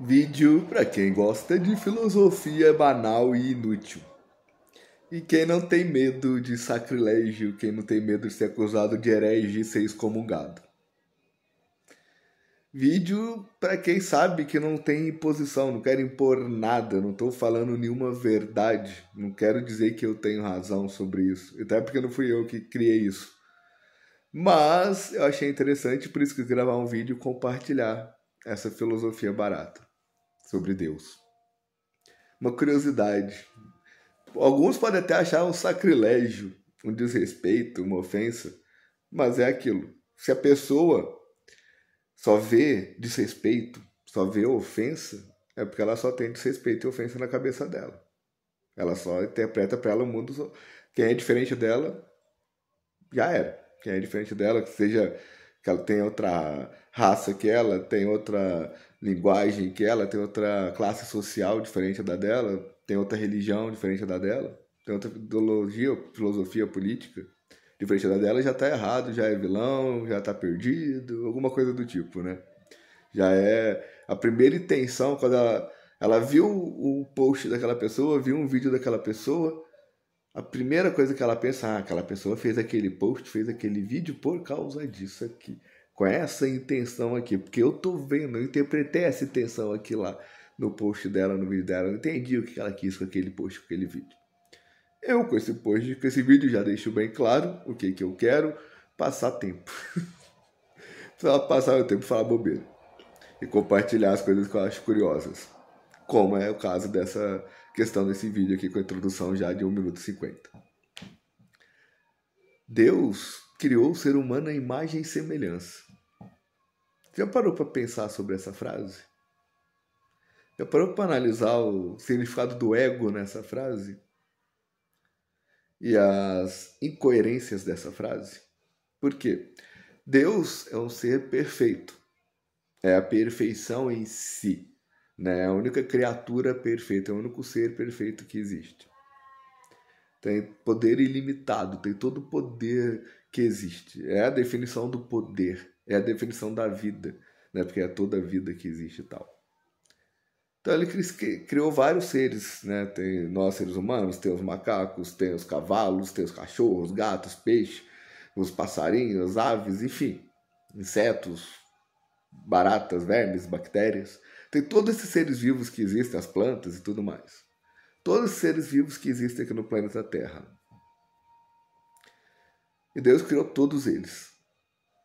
Vídeo para quem gosta de filosofia banal e inútil. E quem não tem medo de sacrilégio, quem não tem medo de ser acusado de herege e ser excomungado. Vídeo para quem sabe que não tem imposição, não quero impor nada, não estou falando nenhuma verdade, não quero dizer que eu tenho razão sobre isso, até porque não fui eu que criei isso. Mas eu achei interessante, por isso que gravar um vídeo e compartilhar essa filosofia barata sobre Deus. Uma curiosidade. Alguns podem até achar um sacrilégio, um desrespeito, uma ofensa, mas é aquilo. Se a pessoa só vê desrespeito, só vê ofensa, é porque ela só tem desrespeito e ofensa na cabeça dela. Ela só interpreta para ela o mundo. Quem é diferente dela, já era. Quem é diferente dela, que seja que ela tem outra raça que ela, tem outra linguagem que ela, tem outra classe social diferente da dela, tem outra religião diferente da dela, tem outra ideologia, filosofia política diferente da dela, já tá errado, já é vilão, já tá perdido, alguma coisa do tipo, né? Já é a primeira intenção quando ela, ela viu o post daquela pessoa, viu um vídeo daquela pessoa, a primeira coisa que ela pensa, ah, aquela pessoa fez aquele post, fez aquele vídeo por causa disso aqui com essa intenção aqui, porque eu tô vendo, eu interpretei essa intenção aqui lá no post dela, no vídeo dela, eu entendi o que ela quis com aquele post, com aquele vídeo. Eu com esse post, com esse vídeo já deixo bem claro o que que eu quero, passar tempo. Precisava passar o tempo falar bobeira e compartilhar as coisas que eu acho curiosas, como é o caso dessa questão desse vídeo aqui com a introdução já de 1 minuto e 50. Deus criou o ser humano à imagem e semelhança. Já parou para pensar sobre essa frase? Já parou para analisar o significado do ego nessa frase? E as incoerências dessa frase? Por quê? Deus é um ser perfeito. É a perfeição em si. Né? É a única criatura perfeita, é o único ser perfeito que existe. Tem poder ilimitado, tem todo o poder que existe. É a definição do poder. É a definição da vida, né? Porque é toda a vida que existe e tal. Então ele criou vários seres, né? Tem nós seres humanos, tem os macacos, tem os cavalos, tem os cachorros, gatos, peixes, os passarinhos, aves, enfim, insetos, baratas, vermes, bactérias. Tem todos esses seres vivos que existem, as plantas e tudo mais. Todos os seres vivos que existem aqui no planeta Terra. E Deus criou todos eles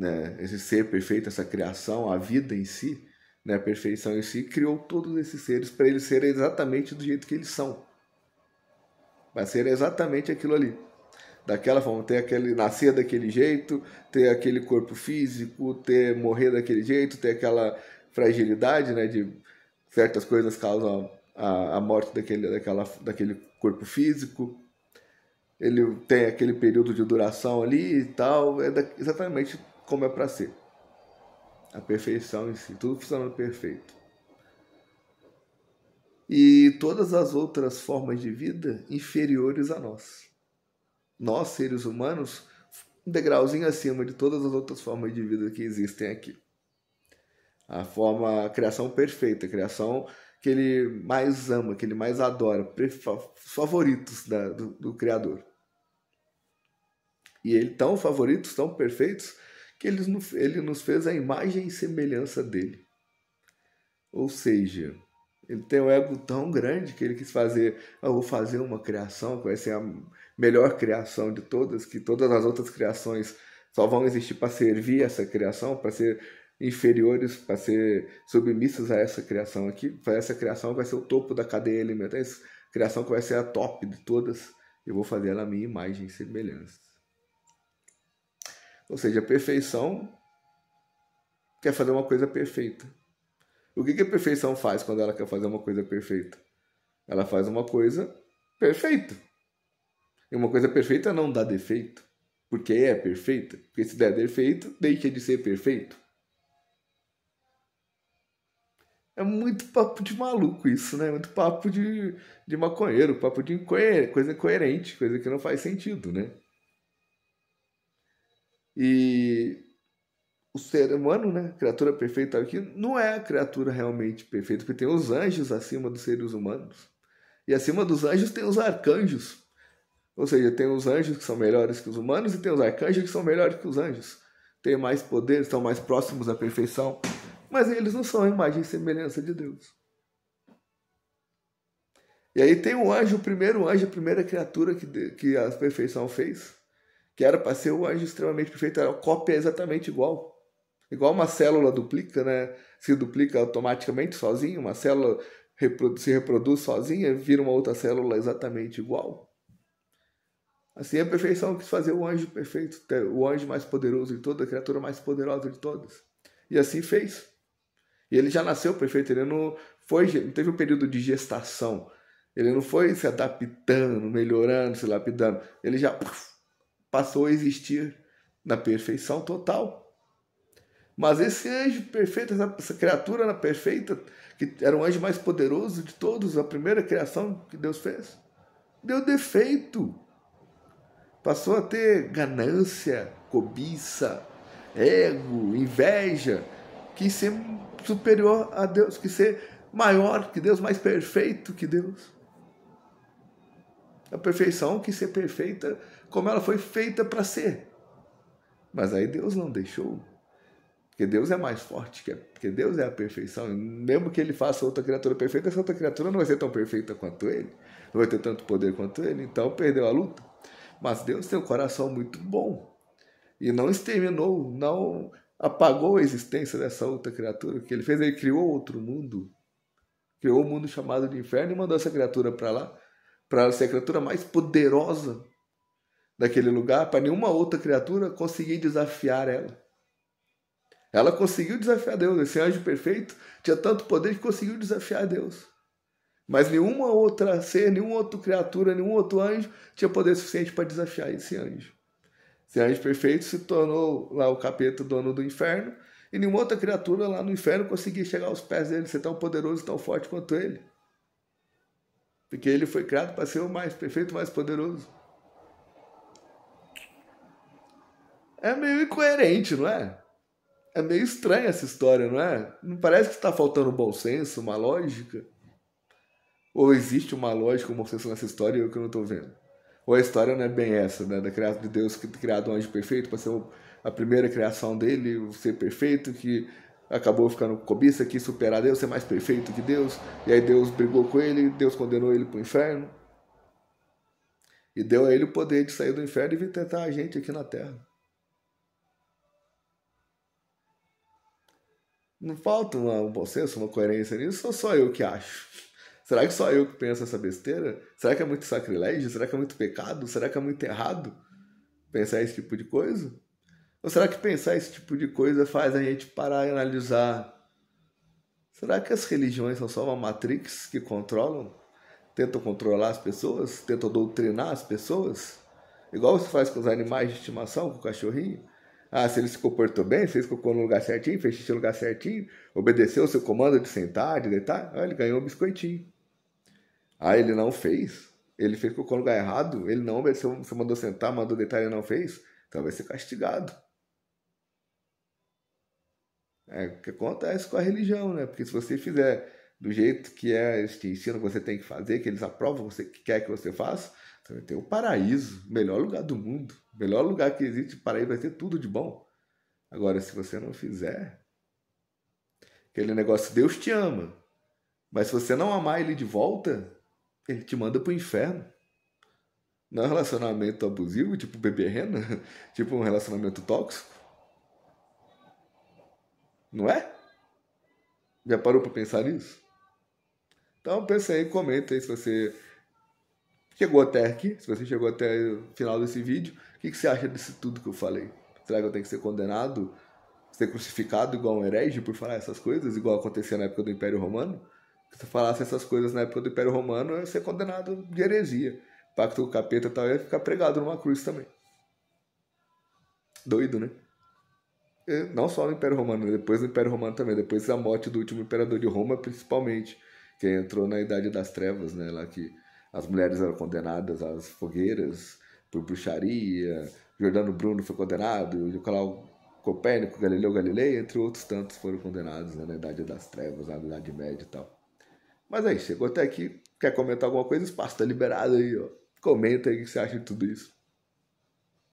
né, esse ser perfeito, essa criação, a vida em si, né, a perfeição em si, criou todos esses seres para eles serem exatamente do jeito que eles são. Para ser exatamente aquilo ali. Daquela forma, ter aquele nascer daquele jeito, ter aquele corpo físico, ter morrer daquele jeito, ter aquela fragilidade, né, de certas coisas causam a, a morte daquele, daquela, daquele corpo físico. Ele tem aquele período de duração ali e tal, é da, exatamente como é para ser. A perfeição em si, tudo funcionando perfeito. E todas as outras formas de vida inferiores a nós. Nós, seres humanos, um degrauzinho acima de todas as outras formas de vida que existem aqui. A forma, a criação perfeita, a criação que ele mais ama, que ele mais adora, favoritos da, do, do Criador. E ele tão favoritos, tão perfeitos, que ele nos fez a imagem e semelhança dele. Ou seja, ele tem um ego tão grande que ele quis fazer, ah, eu vou fazer uma criação que vai ser a melhor criação de todas, que todas as outras criações só vão existir para servir essa criação, para ser inferiores, para ser submissos a essa criação aqui. Para essa criação vai ser o topo da cadeia alimentar, essa criação que vai ser a top de todas. Eu vou fazer ela a minha imagem e semelhança. Ou seja, a perfeição quer fazer uma coisa perfeita. O que, que a perfeição faz quando ela quer fazer uma coisa perfeita? Ela faz uma coisa perfeita. E uma coisa perfeita não dá defeito, porque é perfeita. Porque se der defeito, deixa de ser perfeito. É muito papo de maluco isso, né? Muito papo de, de maconheiro, papo de coisa incoerente, coisa que não faz sentido, né? E o ser humano, né, criatura perfeita aqui, não é a criatura realmente perfeita, porque tem os anjos acima dos seres humanos. E acima dos anjos tem os arcanjos. Ou seja, tem os anjos que são melhores que os humanos e tem os arcanjos que são melhores que os anjos. Têm mais poder, estão mais próximos à perfeição, mas eles não são a imagem e semelhança de Deus. E aí tem o anjo, o primeiro anjo, a primeira criatura que, que a perfeição fez, que era para ser o anjo extremamente perfeito, era cópia exatamente igual. Igual uma célula duplica, né? Se duplica automaticamente sozinha, uma célula se reproduz sozinha, vira uma outra célula exatamente igual. Assim, a perfeição quis fazer o anjo perfeito, o anjo mais poderoso de todas, a criatura mais poderosa de todas. E assim fez. E ele já nasceu perfeito, ele não foi, não teve um período de gestação. Ele não foi se adaptando, melhorando, se lapidando. Ele já passou a existir na perfeição total. Mas esse anjo perfeito, essa criatura perfeita, que era o anjo mais poderoso de todos, a primeira criação que Deus fez, deu defeito. Passou a ter ganância, cobiça, ego, inveja, que ser superior a Deus, que ser maior que Deus, mais perfeito que Deus a perfeição que ser perfeita como ela foi feita para ser. Mas aí Deus não deixou. Porque Deus é mais forte, porque Deus é a perfeição. E mesmo que ele faça outra criatura perfeita, essa outra criatura não vai ser tão perfeita quanto ele, não vai ter tanto poder quanto ele, então perdeu a luta. Mas Deus tem um coração muito bom e não exterminou, não apagou a existência dessa outra criatura que ele fez. Ele criou outro mundo, criou o um mundo chamado de inferno e mandou essa criatura para lá para ser a criatura mais poderosa daquele lugar, para nenhuma outra criatura conseguir desafiar ela. Ela conseguiu desafiar Deus. Esse anjo perfeito tinha tanto poder que conseguiu desafiar Deus. Mas nenhuma outra ser, nenhuma outra criatura, nenhum outro anjo tinha poder suficiente para desafiar esse anjo. Esse anjo perfeito se tornou lá o capeta dono do inferno e nenhuma outra criatura lá no inferno conseguia chegar aos pés dele, ser tão poderoso e tão forte quanto ele. Porque ele foi criado para ser o mais perfeito, o mais poderoso. É meio incoerente, não é? É meio estranha essa história, não é? Não parece que está faltando bom senso, uma lógica? Ou existe uma lógica, um bom senso nessa história e eu que não estou vendo? Ou a história não é bem essa, né? Da criação de Deus que criado um anjo perfeito para ser a primeira criação dele, ser perfeito, que acabou ficando com cobiça, quis superar Deus, ser mais perfeito que Deus, e aí Deus brigou com ele, Deus condenou ele para o inferno. E deu a ele o poder de sair do inferno e vir tentar a gente aqui na terra. Não falta um bom senso, uma coerência nisso, ou só eu que acho? Será que só eu que penso essa besteira? Será que é muito sacrilégio? Será que é muito pecado? Será que é muito errado pensar esse tipo de coisa? Ou será que pensar esse tipo de coisa faz a gente parar e analisar? Será que as religiões são só uma matrix que controlam? Tentam controlar as pessoas? Tentam doutrinar as pessoas? Igual você faz com os animais de estimação, com o cachorrinho? Ah, se ele se comportou bem, se ele colocou no lugar certinho, fez xixi no lugar certinho, obedeceu o seu comando de sentar, de deitar, ah, ele ganhou um biscoitinho. Ah, ele não fez? Ele fez, colocou no lugar errado? Ele não obedeceu, você mandou sentar, mandou deitar, ele não fez? Então vai ser castigado. É o que acontece com a religião, né? Porque se você fizer do jeito que é este ensino que você tem que fazer, que eles aprovam você que quer que você faça, você vai ter o paraíso, o melhor lugar do mundo, o melhor lugar que existe, o paraíso vai ter tudo de bom. Agora, se você não fizer, aquele negócio, Deus te ama, mas se você não amar ele de volta, ele te manda pro inferno. Não é um relacionamento abusivo, tipo beberrena, tipo um relacionamento tóxico. Não é? Já parou para pensar nisso? Então pensa aí, comenta aí se você chegou até aqui, se você chegou até o final desse vídeo, o que, que você acha disso tudo que eu falei? Será que eu tenho que ser condenado, ser crucificado igual um herege por falar essas coisas, igual acontecia na época do Império Romano? Se você falasse essas coisas na época do Império Romano, eu ia ser condenado de heresia. Pacto com o capeta e tal, ia ficar pregado numa cruz também. Doido, né? É, não só no Império Romano, né? depois do Império Romano também, depois da morte do último imperador de Roma, principalmente, que entrou na Idade das Trevas, né, lá que as mulheres eram condenadas às fogueiras por bruxaria, Jordano Bruno foi condenado, Nicolau Copérnico, Galileu Galilei, entre outros tantos foram condenados né, na Idade das Trevas, na Idade Média e tal. Mas aí, é chegou até aqui, quer comentar alguma coisa? espaço tá liberado aí, ó. Comenta aí o que você acha de tudo isso.